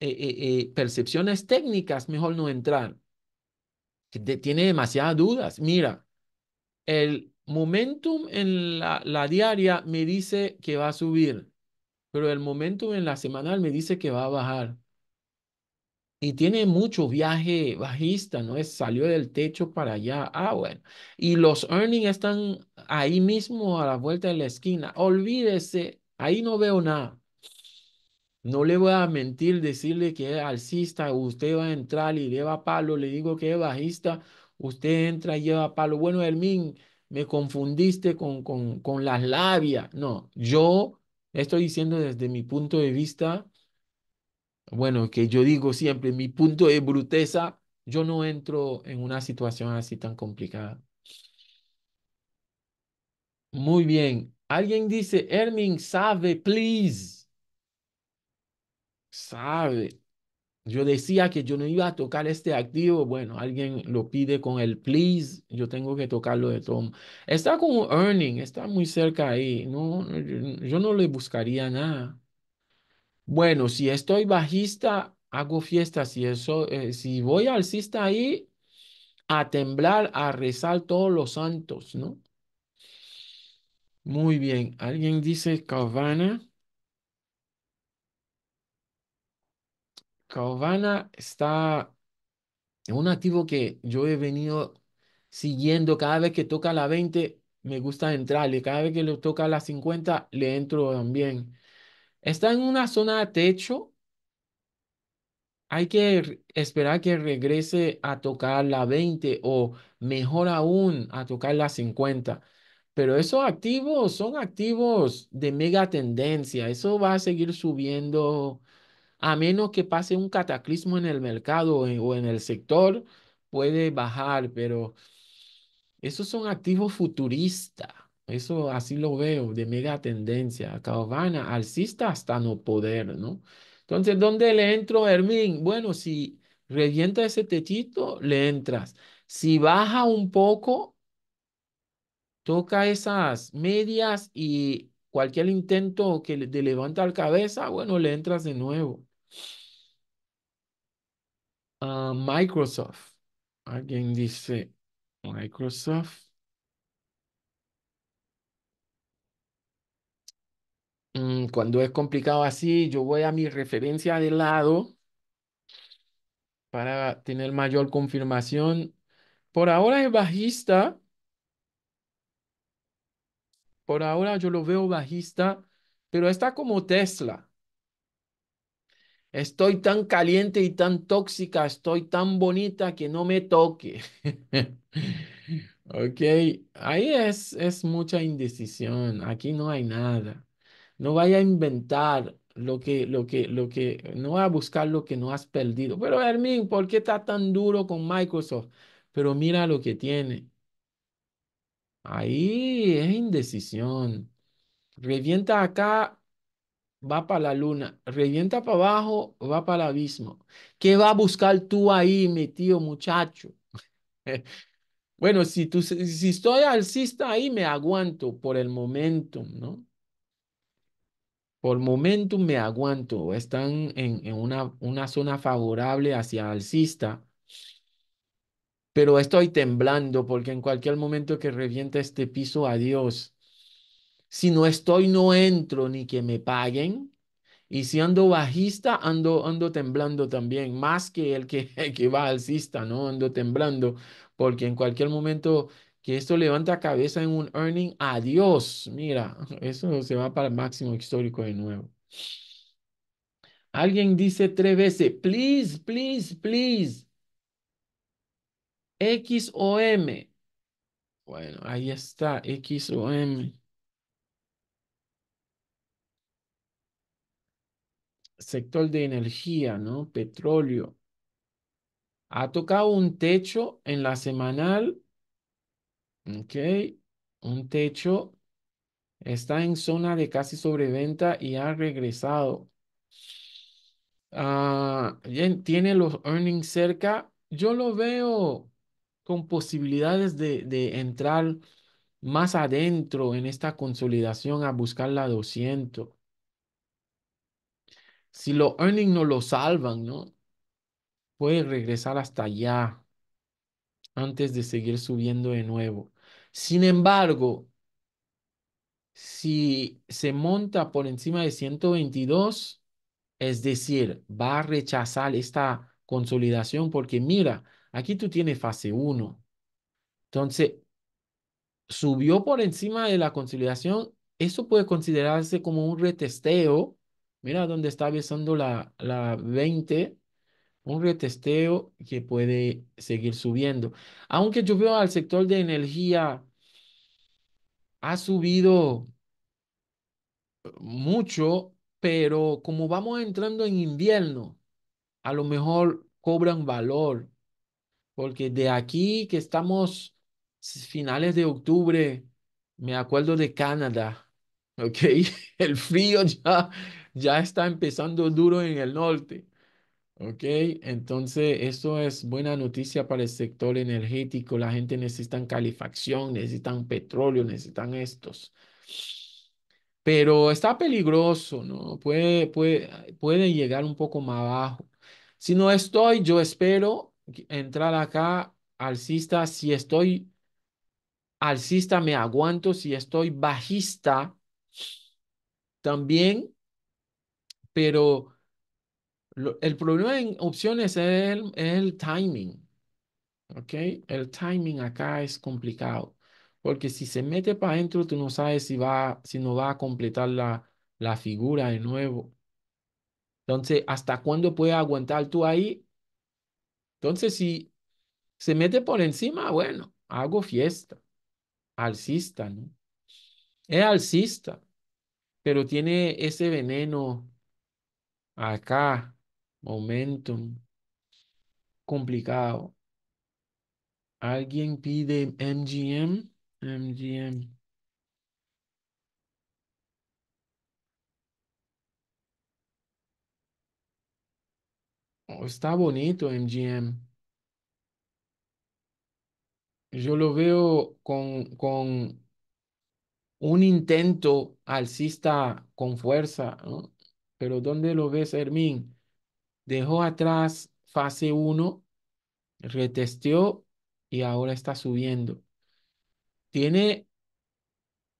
eh, eh, percepciones técnicas, mejor no entrar. tiene demasiadas dudas. Mira, el momentum en la, la diaria me dice que va a subir pero el momento en la semanal me dice que va a bajar. Y tiene mucho viaje bajista, ¿no? Es, salió del techo para allá. Ah, bueno. Y los earnings están ahí mismo a la vuelta de la esquina. Olvídese, ahí no veo nada. No le voy a mentir, decirle que es alcista, usted va a entrar y lleva palo, le digo que es bajista, usted entra y lleva palo. Bueno, Hermín, me confundiste con, con, con las labias. No, yo Estoy diciendo desde mi punto de vista, bueno, que yo digo siempre, mi punto de bruteza, yo no entro en una situación así tan complicada. Muy bien. Alguien dice, Hermin, sabe, please. Sabe. Yo decía que yo no iba a tocar este activo. Bueno, alguien lo pide con el please. Yo tengo que tocarlo de todo. Está con earning, está muy cerca ahí. No, yo no le buscaría nada. Bueno, si estoy bajista, hago fiestas. Si, eso, eh, si voy alcista ahí, a temblar, a rezar todos los santos, ¿no? Muy bien. Alguien dice Cavana. Caovana está en un activo que yo he venido siguiendo. Cada vez que toca la 20, me gusta entrarle. Cada vez que le toca la 50, le entro también. Está en una zona de techo. Hay que esperar que regrese a tocar la 20 o mejor aún a tocar la 50. Pero esos activos son activos de mega tendencia. Eso va a seguir subiendo a menos que pase un cataclismo en el mercado o en, el sector, puede bajar, pero esos son activos futuristas. Eso así lo veo, de mega tendencia, caravana, alcista hasta no poder, ¿no? Entonces, ¿dónde le entro, Hermín? Bueno, si revienta ese techito, le entras. Si baja un poco, toca esas medias y cualquier intento que de levantar cabeza, bueno, le entras de nuevo. Ah, Microsoft. Alguien dice Microsoft. Mm, cuando es complicado así, yo voy a mi referencia de lado para tener mayor confirmación. Por ahora es bajista. Por ahora yo lo veo bajista, pero está como Tesla. Estoy tan caliente y tan tóxica, estoy tan bonita que no me toque. ok, ahí es, es mucha indecisión, aquí no hay nada. No vaya a inventar lo que, lo que, lo que, no a buscar lo que no has perdido. Pero Hermín, ¿por qué está tan duro con Microsoft? Pero mira lo que tiene. Ahí es indecisión. Revienta acá va para la luna, revienta para abajo, va para el abismo. ¿Qué va a buscar tú ahí, mi tío muchacho? bueno, si, tú, si estoy alcista ahí, me aguanto por el momento, ¿no? Por momento me aguanto. Están en, una, una zona favorable hacia alcista pero estoy temblando porque en cualquier momento que revienta este piso, adiós. Si no estoy, no entro ni que me paguen. Y si ando bajista, ando, ando temblando también, más que el que, que va alcista, ¿no? Ando temblando, porque en cualquier momento que esto levanta cabeza en un earning, adiós. Mira, eso se va para el máximo histórico de nuevo. Alguien dice tres veces, please, please, please. X o M. Bueno, ahí está, X o M. sector de energía, ¿no? Petróleo. Ha tocado un techo en la semanal. Ok. Un techo. Está en zona de casi sobreventa y ha regresado. Ah, tiene los earnings cerca. Yo lo veo con posibilidades de, de entrar más adentro en esta consolidación a buscar la 200 si los earnings no lo salvan, ¿no? Puede regresar hasta allá antes de seguir subiendo de nuevo. Sin embargo, si se monta por encima de 122, es decir, va a rechazar esta consolidación porque mira, aquí tú tienes fase 1. Entonces, subió por encima de la consolidación, eso puede considerarse como un retesteo Mira dónde está avisando la, la 20, un retesteo que puede seguir subiendo. Aunque yo veo al sector de energía ha subido eh, mucho, pero como vamos entrando en invierno, a lo mejor cobran valor, porque de aquí que estamos finales de octubre, me acuerdo de Canadá, ¿ok? El frío ya ya está empezando duro en el norte. Ok, entonces eso es buena noticia para el sector energético. La gente necesita calefacción, necesitan petróleo, necesitan estos. Pero está peligroso, ¿no? Puede, puede, puede llegar un poco más abajo. Si no estoy, yo espero entrar acá alcista. Si estoy alcista, me aguanto. Si estoy bajista, también pero el problema en opciones es el, timing. ¿Ok? El timing acá es complicado, porque si se mete para adentro, tú no sabes si, va, si no va a completar la, la figura de nuevo. Entonces, ¿hasta cuándo puede aguantar tú ahí? Entonces, si se mete por encima, bueno, hago fiesta. Alcista, ¿no? Es alcista, pero tiene ese veneno Acá, momentum, complicado. ¿Alguien pide MGM? MGM. Oh, está bonito MGM. Yo lo veo con, con un intento alcista con fuerza, ¿no? Pero ¿dónde lo ves, Hermín? Dejó atrás fase 1, retesteó y ahora está subiendo. Tiene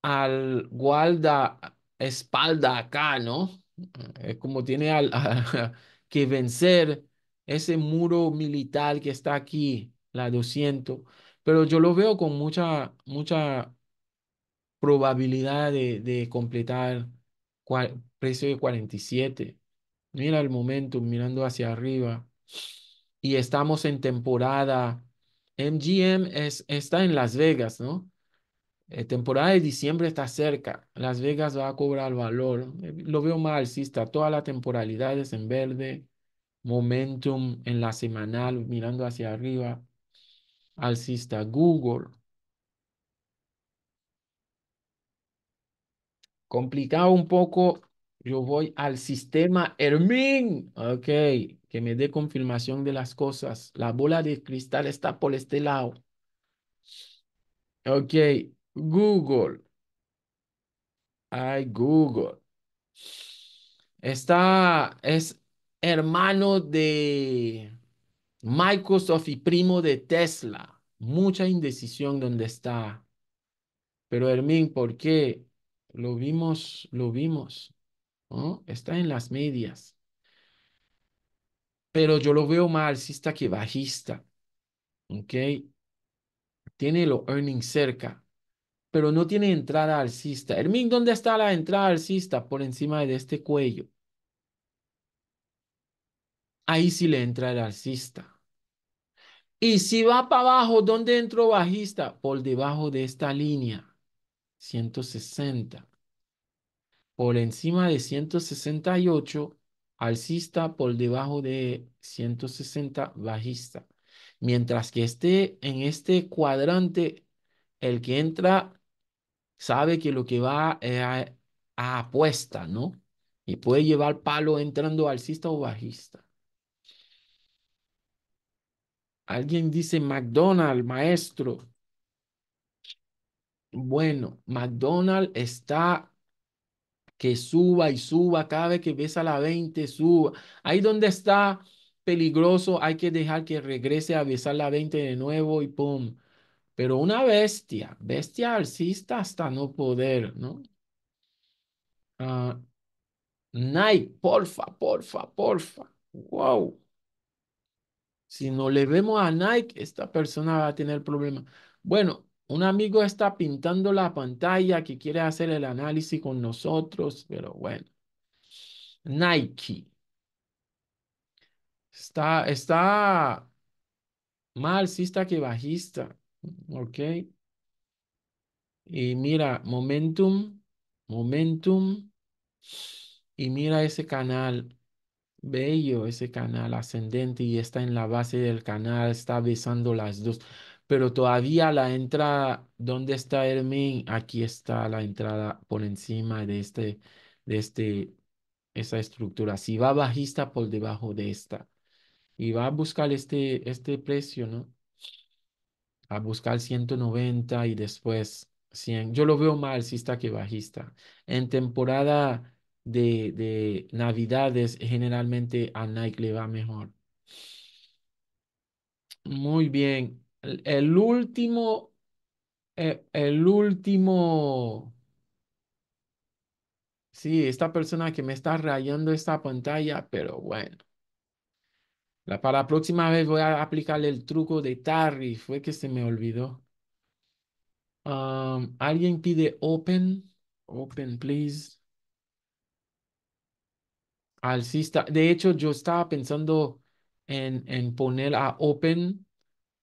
al guarda espalda acá, ¿no? Es como tiene al, que vencer ese muro militar que está aquí, la 200. Pero yo lo veo con mucha, mucha probabilidad de, de completar precio de 47. Mira el momentum mirando hacia arriba. Y estamos en temporada. MGM está en Las Vegas, ¿no? Eh, temporada de diciembre está cerca. Las Vegas va a cobrar valor. lo veo mal, alcista toda la temporalidad es en verde. Momentum en la semanal mirando hacia arriba alcista Google, Complicado un poco, yo voy al sistema Hermín. Ok, que me dé confirmación de las cosas. La bola de cristal está por este lado. Ok, Google. Ay, Google. Está, es hermano de Microsoft y primo de Tesla. Mucha indecisión donde está. Pero Hermín, ¿por qué? Lo vimos, lo vimos. ¿no? Está en las medias. Pero yo lo veo más alcista que bajista. ¿Ok? Tiene lo earnings cerca, pero no tiene entrada alcista. Hermín, ¿dónde está la entrada alcista? Por encima de este cuello. Ahí sí le entra el alcista. Y si va para abajo, ¿dónde entró bajista? Por debajo de esta línea. 160. Por encima de 168, alcista, por debajo de 160, bajista. Mientras que esté en este cuadrante, el que entra sabe que lo que va eh, a, apuesta, ¿no? Y puede llevar palo entrando alcista o bajista. Alguien dice McDonald, maestro. Bueno, McDonald's está que suba y suba, cada vez que besa la 20, suba. Ahí donde está peligroso, hay que dejar que regrese a besar la 20 de nuevo y pum. Pero una bestia, bestia alcista hasta no poder, ¿no? Ah, Nike, porfa, porfa, porfa. Wow. Si no le vemos a Nike, esta persona va a tener problemas. Bueno, un amigo está pintando la pantalla que quiere hacer el análisis con nosotros, pero bueno. Nike. Está, está más está que bajista, ¿ok? Y mira, momentum, momentum. Y mira ese canal, bello ese canal ascendente y está en la base del canal, está besando las dos pero todavía la entrada, ¿dónde está Hermín? Aquí está la entrada por encima de este, de este, esa estructura. Si va bajista por debajo de esta y va a buscar este, este precio, ¿no? A buscar 190 y después 100. Yo lo veo más alcista que bajista. En temporada de, de navidades, generalmente a Nike le va mejor. Muy bien. El, último, eh, el, último, sí, esta persona que me está rayando esta pantalla, pero bueno. La, para la próxima vez voy a aplicarle el truco de Tarry, fue que se me olvidó. Um, Alguien pide open, open please. Alcista, de hecho yo estaba pensando en, en poner a open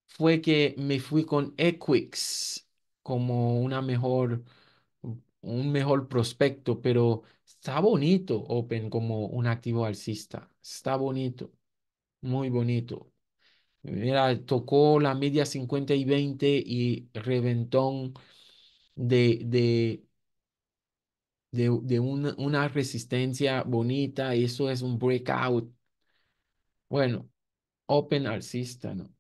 fue que me fui con Equix como una mejor, un mejor prospecto, pero está bonito Open como un activo alcista. Está bonito, muy bonito. Mira, tocó la media 50 y 20 y reventón de, de, de, una, una resistencia bonita. Eso es un breakout. Bueno, Open alcista, ¿no?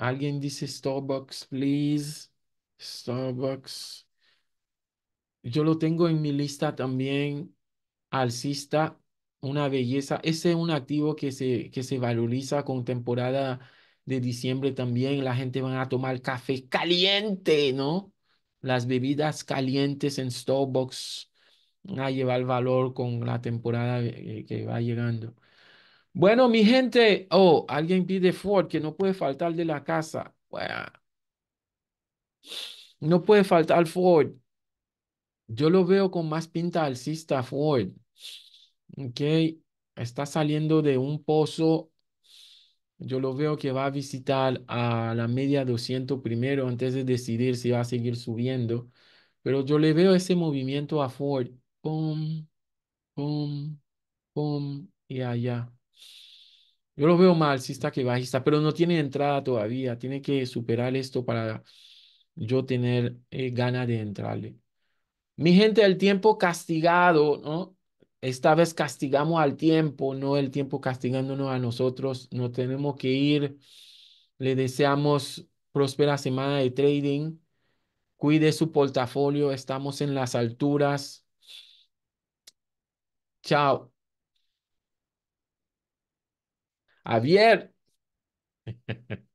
Alguien dice Starbucks, please. Starbucks. Yo lo tengo en mi lista también. Alcista, una belleza. Ese es un activo que se, que se valoriza con temporada de diciembre también. La gente va a tomar café caliente, ¿no? Las bebidas calientes en Starbucks a llevar valor con la temporada eh, que va llegando. Bueno, mi gente, oh, alguien pide Ford que no puede faltar de la casa. no puede faltar Ford. Yo lo veo con más pinta alcista Ford. Ok, está saliendo de un pozo. Yo lo veo que va a visitar a la media 200 primero antes de decidir si va a seguir subiendo. Pero yo le veo ese movimiento a Ford. Pum, pum, pum, y allá. Yo lo veo mal, si está que bajista, pero no tiene entrada todavía. Tiene que superar esto para yo tener eh, ganas de entrarle. Mi gente, el tiempo castigado, ¿no? Esta vez castigamos al tiempo, no el tiempo castigándonos a nosotros. No tenemos que ir. Le deseamos próspera semana de trading. Cuide su portafolio. Estamos en las alturas. Chao. Javier.